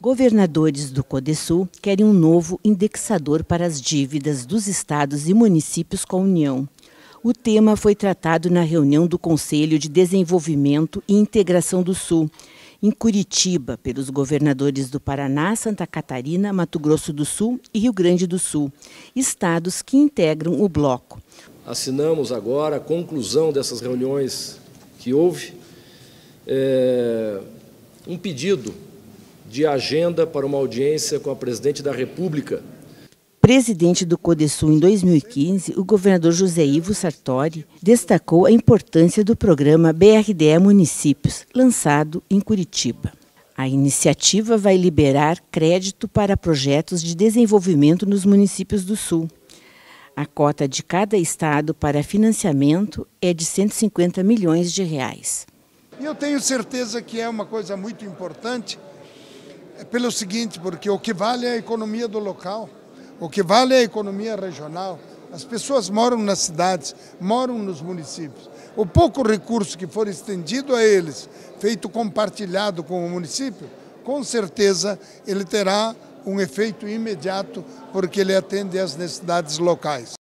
Governadores do Codesul querem um novo indexador para as dívidas dos estados e municípios com a União. O tema foi tratado na reunião do Conselho de Desenvolvimento e Integração do Sul, em Curitiba, pelos governadores do Paraná, Santa Catarina, Mato Grosso do Sul e Rio Grande do Sul, estados que integram o bloco. Assinamos agora a conclusão dessas reuniões que houve é, um pedido de agenda para uma audiência com a presidente da República. Presidente do Codesul em 2015, o governador José Ivo Sartori destacou a importância do programa BRDE Municípios, lançado em Curitiba. A iniciativa vai liberar crédito para projetos de desenvolvimento nos municípios do Sul. A cota de cada estado para financiamento é de 150 milhões de reais. E eu tenho certeza que é uma coisa muito importante, é pelo seguinte, porque o que vale é a economia do local, o que vale é a economia regional. As pessoas moram nas cidades, moram nos municípios. O pouco recurso que for estendido a eles, feito compartilhado com o município, com certeza ele terá um efeito imediato, porque ele atende às necessidades locais.